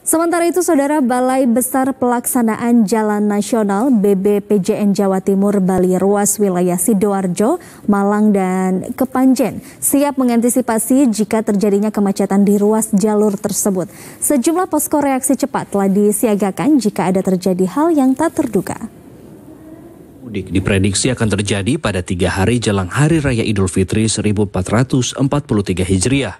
Sementara itu, Saudara Balai Besar Pelaksanaan Jalan Nasional BBPJN Jawa Timur Bali Ruas Wilayah Sidoarjo, Malang, dan Kepanjen siap mengantisipasi jika terjadinya kemacetan di ruas jalur tersebut. Sejumlah posko reaksi cepat telah disiagakan jika ada terjadi hal yang tak terduga mudik diprediksi akan terjadi pada tiga hari jelang Hari Raya Idul Fitri 1443 Hijriah.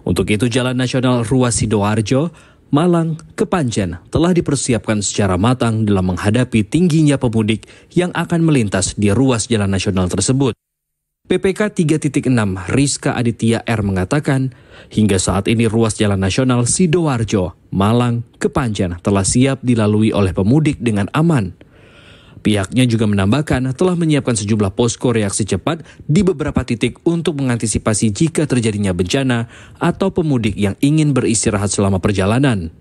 Untuk itu Jalan Nasional Ruas Sidoarjo Malang, Kepanjen telah dipersiapkan secara matang dalam menghadapi tingginya pemudik yang akan melintas di ruas jalan nasional tersebut. PPK 3.6 Rizka Aditya R mengatakan, hingga saat ini ruas jalan nasional Sidoarjo, Malang, Kepanjen telah siap dilalui oleh pemudik dengan aman. Pihaknya juga menambahkan telah menyiapkan sejumlah posko reaksi cepat di beberapa titik untuk mengantisipasi jika terjadinya bencana atau pemudik yang ingin beristirahat selama perjalanan.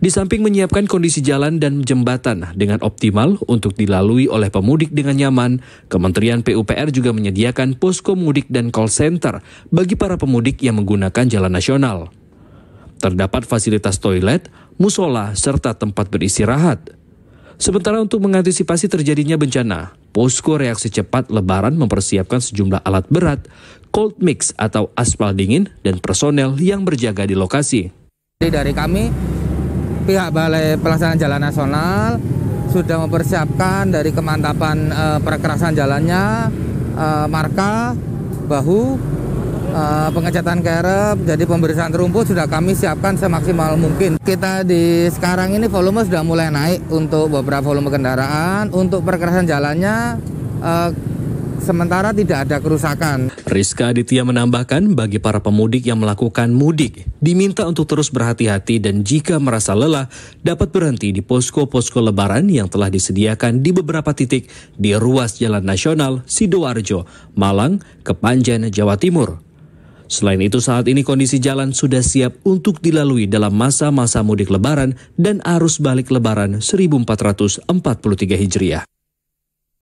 Di samping menyiapkan kondisi jalan dan jembatan dengan optimal untuk dilalui oleh pemudik dengan nyaman, Kementerian PUPR juga menyediakan posko mudik dan call center bagi para pemudik yang menggunakan jalan nasional. Terdapat fasilitas toilet, musola, serta tempat beristirahat. Sementara untuk mengantisipasi terjadinya bencana, posko reaksi cepat lebaran mempersiapkan sejumlah alat berat, cold mix atau aspal dingin, dan personel yang berjaga di lokasi. Jadi dari kami, pihak Balai Pelaksanaan Jalan Nasional sudah mempersiapkan dari kemantapan e, perkerasan jalannya, e, marka, bahu, Eh, pengecatan kerep, jadi pembersihan rumput sudah kami siapkan semaksimal mungkin. Kita di sekarang ini volume sudah mulai naik untuk beberapa volume kendaraan, untuk perkerasan jalannya uh, sementara tidak ada kerusakan. Rizka Aditya menambahkan bagi para pemudik yang melakukan mudik, diminta untuk terus berhati-hati dan jika merasa lelah, dapat berhenti di posko-posko lebaran yang telah disediakan di beberapa titik di ruas Jalan Nasional Sidoarjo, Malang, Kepanjen, Jawa Timur. Selain itu saat ini kondisi jalan sudah siap untuk dilalui dalam masa-masa mudik lebaran dan arus balik lebaran 1443 Hijriah.